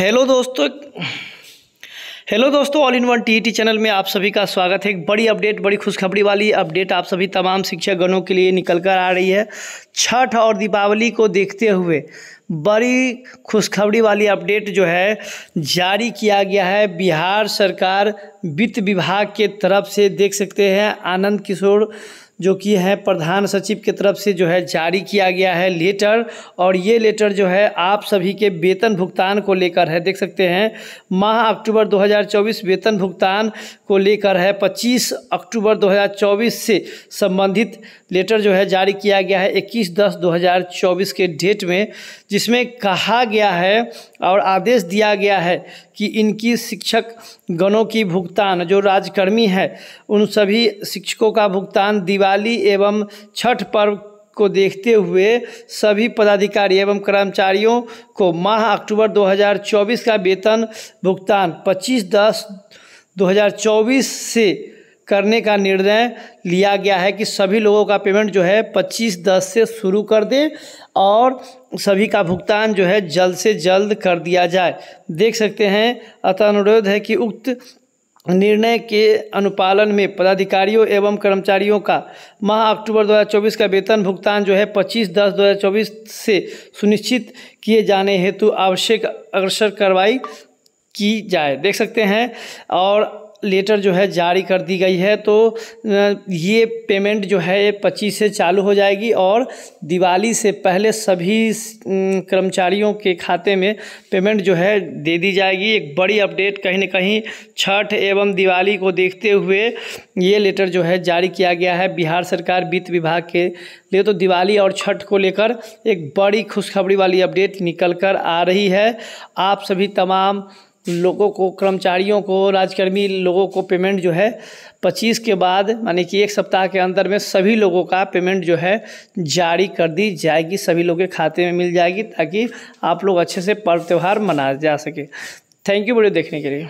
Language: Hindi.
हेलो दोस्तों हेलो दोस्तों all in one TET channel में आप सभी का स्वागत है एक बड़ी अपडेट बड़ी खुशखबरी वाली अपडेट आप सभी तमाम शिक्षकगणों के लिए निकल कर आ रही है छठ और दीपावली को देखते हुए बड़ी खुशखबरी वाली अपडेट जो है जारी किया गया है बिहार सरकार वित्त विभाग के तरफ से देख सकते हैं आनंद किशोर जो कि है प्रधान सचिव के तरफ से जो है जारी किया गया है लेटर और ये लेटर जो है आप सभी के वेतन भुगतान को लेकर है देख सकते हैं माह अक्टूबर 2024 वेतन भुगतान को लेकर है 25 अक्टूबर 2024 से संबंधित लेटर जो है जारी किया गया है 21 दस 2024 के डेट में जिसमें कहा गया है और आदेश दिया गया है कि इनकी शिक्षक गणों की भुगतान जो राजकर्मी है उन सभी शिक्षकों का भुगतान दीवार दिवाली एवं छठ पर्व को देखते हुए सभी पदाधिकारी एवं कर्मचारियों को माह अक्टूबर 2024 का वेतन भुगतान 25 दस 2024 से करने का निर्णय लिया गया है कि सभी लोगों का पेमेंट जो है 25 दस से शुरू कर दें और सभी का भुगतान जो है जल्द से जल्द कर दिया जाए देख सकते हैं अतः अनुरोध है कि उक्त निर्णय के अनुपालन में पदाधिकारियों एवं कर्मचारियों का माह अक्टूबर 2024 का वेतन भुगतान जो है 25 दस 2024 से सुनिश्चित किए जाने हेतु आवश्यक अग्रसर कार्रवाई की जाए देख सकते हैं और लेटर जो है जारी कर दी गई है तो ये पेमेंट जो है पच्चीस से चालू हो जाएगी और दिवाली से पहले सभी कर्मचारियों के खाते में पेमेंट जो है दे दी जाएगी एक बड़ी अपडेट कहीं ना कहीं छठ एवं दिवाली को देखते हुए ये लेटर जो है जारी किया गया है बिहार सरकार वित्त विभाग के लिए तो दिवाली और छठ को लेकर एक बड़ी खुशखबरी वाली अपडेट निकल कर आ रही है आप सभी तमाम लोगों को कर्मचारियों को राजकर्मी लोगों को पेमेंट जो है 25 के बाद मानी कि एक सप्ताह के अंदर में सभी लोगों का पेमेंट जो है जारी कर दी जाएगी सभी लोगों के खाते में मिल जाएगी ताकि आप लोग अच्छे से पर्व त्यौहार मनाया जा सके थैंक यू वीडियो देखने के लिए